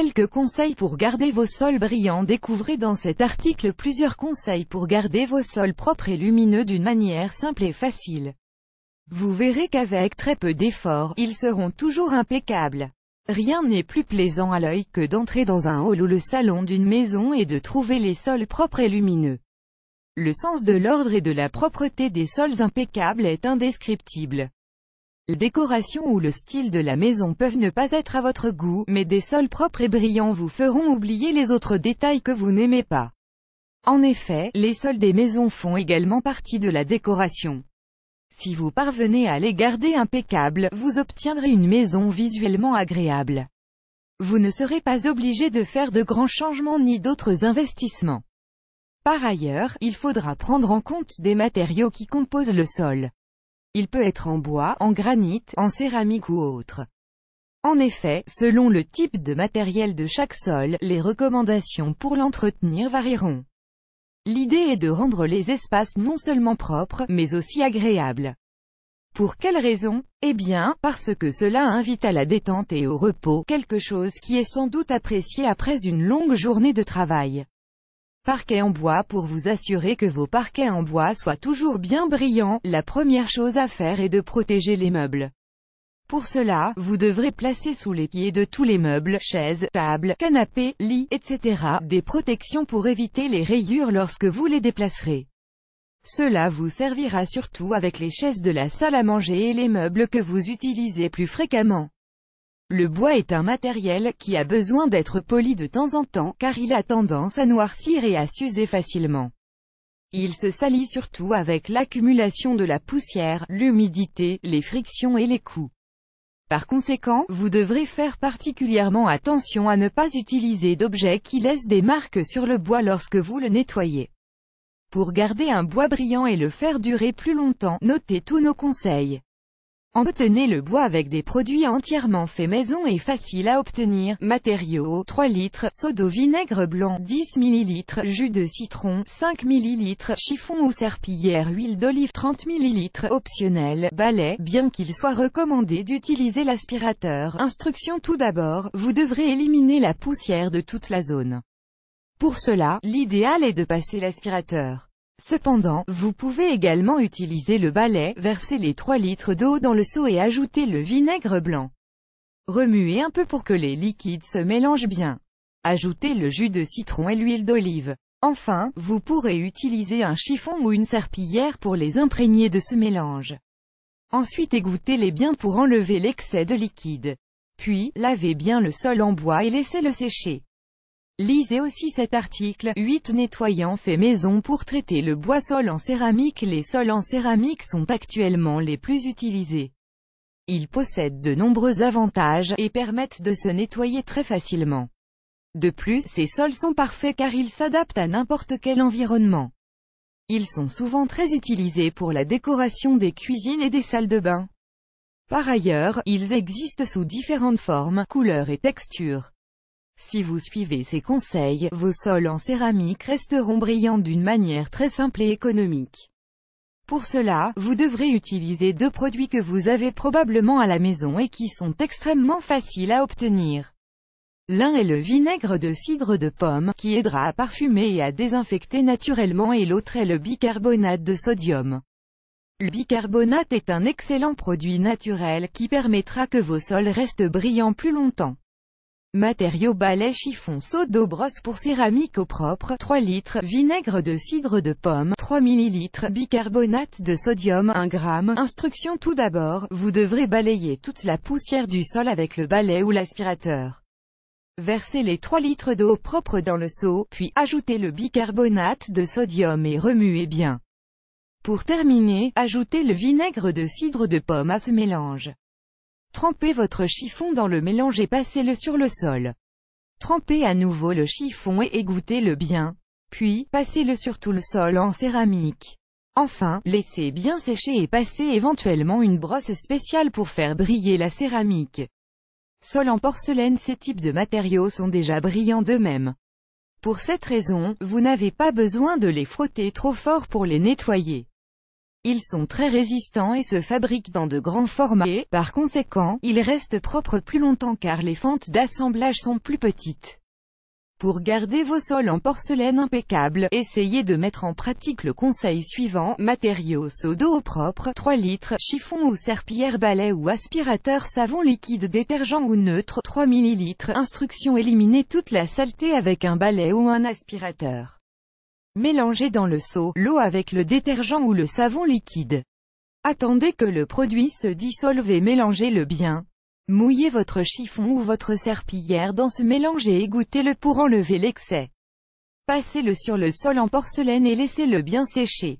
Quelques conseils pour garder vos sols brillants Découvrez dans cet article plusieurs conseils pour garder vos sols propres et lumineux d'une manière simple et facile. Vous verrez qu'avec très peu d'efforts, ils seront toujours impeccables. Rien n'est plus plaisant à l'œil que d'entrer dans un hall ou le salon d'une maison et de trouver les sols propres et lumineux. Le sens de l'ordre et de la propreté des sols impeccables est indescriptible. Les décoration ou le style de la maison peuvent ne pas être à votre goût, mais des sols propres et brillants vous feront oublier les autres détails que vous n'aimez pas. En effet, les sols des maisons font également partie de la décoration. Si vous parvenez à les garder impeccables, vous obtiendrez une maison visuellement agréable. Vous ne serez pas obligé de faire de grands changements ni d'autres investissements. Par ailleurs, il faudra prendre en compte des matériaux qui composent le sol. Il peut être en bois, en granit, en céramique ou autre. En effet, selon le type de matériel de chaque sol, les recommandations pour l'entretenir varieront. L'idée est de rendre les espaces non seulement propres, mais aussi agréables. Pour quelle raison Eh bien, parce que cela invite à la détente et au repos, quelque chose qui est sans doute apprécié après une longue journée de travail. Parquet en bois Pour vous assurer que vos parquets en bois soient toujours bien brillants, la première chose à faire est de protéger les meubles. Pour cela, vous devrez placer sous les pieds de tous les meubles, chaises, tables, canapés, lits, etc., des protections pour éviter les rayures lorsque vous les déplacerez. Cela vous servira surtout avec les chaises de la salle à manger et les meubles que vous utilisez plus fréquemment. Le bois est un matériel qui a besoin d'être poli de temps en temps, car il a tendance à noircir et à s'user facilement. Il se salit surtout avec l'accumulation de la poussière, l'humidité, les frictions et les coups. Par conséquent, vous devrez faire particulièrement attention à ne pas utiliser d'objets qui laissent des marques sur le bois lorsque vous le nettoyez. Pour garder un bois brillant et le faire durer plus longtemps, notez tous nos conseils obtenez le bois avec des produits entièrement faits maison et faciles à obtenir. Matériaux 3 litres, soda vinaigre blanc 10 ml, jus de citron 5 ml, chiffon ou serpillière, huile d'olive 30 ml, optionnel, balai, bien qu'il soit recommandé d'utiliser l'aspirateur. Instruction tout d'abord, vous devrez éliminer la poussière de toute la zone. Pour cela, l'idéal est de passer l'aspirateur. Cependant, vous pouvez également utiliser le balai, verser les 3 litres d'eau dans le seau et ajouter le vinaigre blanc. Remuez un peu pour que les liquides se mélangent bien. Ajoutez le jus de citron et l'huile d'olive. Enfin, vous pourrez utiliser un chiffon ou une serpillière pour les imprégner de ce mélange. Ensuite égouttez-les bien pour enlever l'excès de liquide. Puis, lavez bien le sol en bois et laissez-le sécher. Lisez aussi cet article, 8 nettoyants faits maison pour traiter le bois sol en céramique Les sols en céramique sont actuellement les plus utilisés. Ils possèdent de nombreux avantages, et permettent de se nettoyer très facilement. De plus, ces sols sont parfaits car ils s'adaptent à n'importe quel environnement. Ils sont souvent très utilisés pour la décoration des cuisines et des salles de bain. Par ailleurs, ils existent sous différentes formes, couleurs et textures. Si vous suivez ces conseils, vos sols en céramique resteront brillants d'une manière très simple et économique. Pour cela, vous devrez utiliser deux produits que vous avez probablement à la maison et qui sont extrêmement faciles à obtenir. L'un est le vinaigre de cidre de pomme, qui aidera à parfumer et à désinfecter naturellement et l'autre est le bicarbonate de sodium. Le bicarbonate est un excellent produit naturel qui permettra que vos sols restent brillants plus longtemps. Matériaux balai chiffon seau d'eau brosse pour céramique au propre 3 litres, vinaigre de cidre de pomme 3 ml, bicarbonate de sodium 1 g. Instruction tout d'abord, vous devrez balayer toute la poussière du sol avec le balai ou l'aspirateur. Versez les 3 litres d'eau propre dans le seau, puis ajoutez le bicarbonate de sodium et remuez bien. Pour terminer, ajoutez le vinaigre de cidre de pomme à ce mélange. Trempez votre chiffon dans le mélange et passez-le sur le sol. Trempez à nouveau le chiffon et égouttez-le bien. Puis, passez-le sur tout le sol en céramique. Enfin, laissez bien sécher et passez éventuellement une brosse spéciale pour faire briller la céramique. Sol en porcelaine Ces types de matériaux sont déjà brillants d'eux-mêmes. Pour cette raison, vous n'avez pas besoin de les frotter trop fort pour les nettoyer. Ils sont très résistants et se fabriquent dans de grands formats et, par conséquent, ils restent propres plus longtemps car les fentes d'assemblage sont plus petites. Pour garder vos sols en porcelaine impeccable, essayez de mettre en pratique le conseil suivant, matériaux sodo d'eau propre, 3 litres, chiffon ou serpillière balai ou aspirateur savon liquide détergent ou neutre, 3 ml, instruction éliminer toute la saleté avec un balai ou un aspirateur. Mélangez dans le seau, l'eau avec le détergent ou le savon liquide. Attendez que le produit se dissolve et mélangez-le bien. Mouillez votre chiffon ou votre serpillière dans ce mélange et égouttez-le pour enlever l'excès. Passez-le sur le sol en porcelaine et laissez-le bien sécher.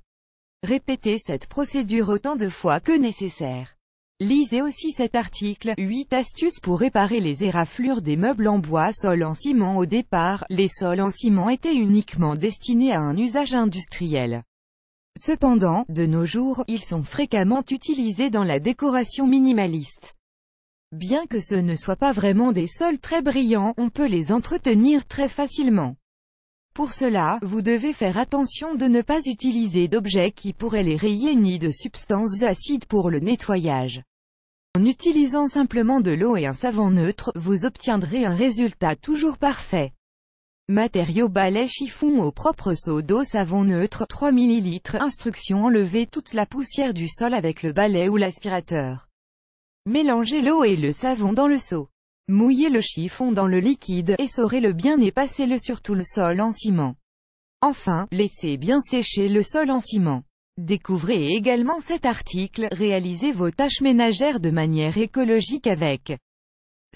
Répétez cette procédure autant de fois que nécessaire. Lisez aussi cet article, 8 astuces pour réparer les éraflures des meubles en bois sol en ciment au départ, les sols en ciment étaient uniquement destinés à un usage industriel. Cependant, de nos jours, ils sont fréquemment utilisés dans la décoration minimaliste. Bien que ce ne soit pas vraiment des sols très brillants, on peut les entretenir très facilement. Pour cela, vous devez faire attention de ne pas utiliser d'objets qui pourraient les rayer ni de substances acides pour le nettoyage. En utilisant simplement de l'eau et un savon neutre, vous obtiendrez un résultat toujours parfait. Matériaux balai chiffon au propre seau d'eau savon neutre 3 ml Instruction Enlevez toute la poussière du sol avec le balai ou l'aspirateur. Mélangez l'eau et le savon dans le seau. Mouillez le chiffon dans le liquide, essorez-le bien et passez-le sur tout le sol en ciment. Enfin, laissez bien sécher le sol en ciment. Découvrez également cet article, réalisez vos tâches ménagères de manière écologique avec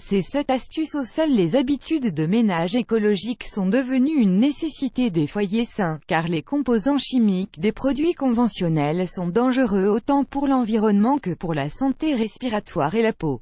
ces cette astuces au sol les habitudes de ménage écologique sont devenues une nécessité des foyers sains, car les composants chimiques des produits conventionnels sont dangereux autant pour l'environnement que pour la santé respiratoire et la peau.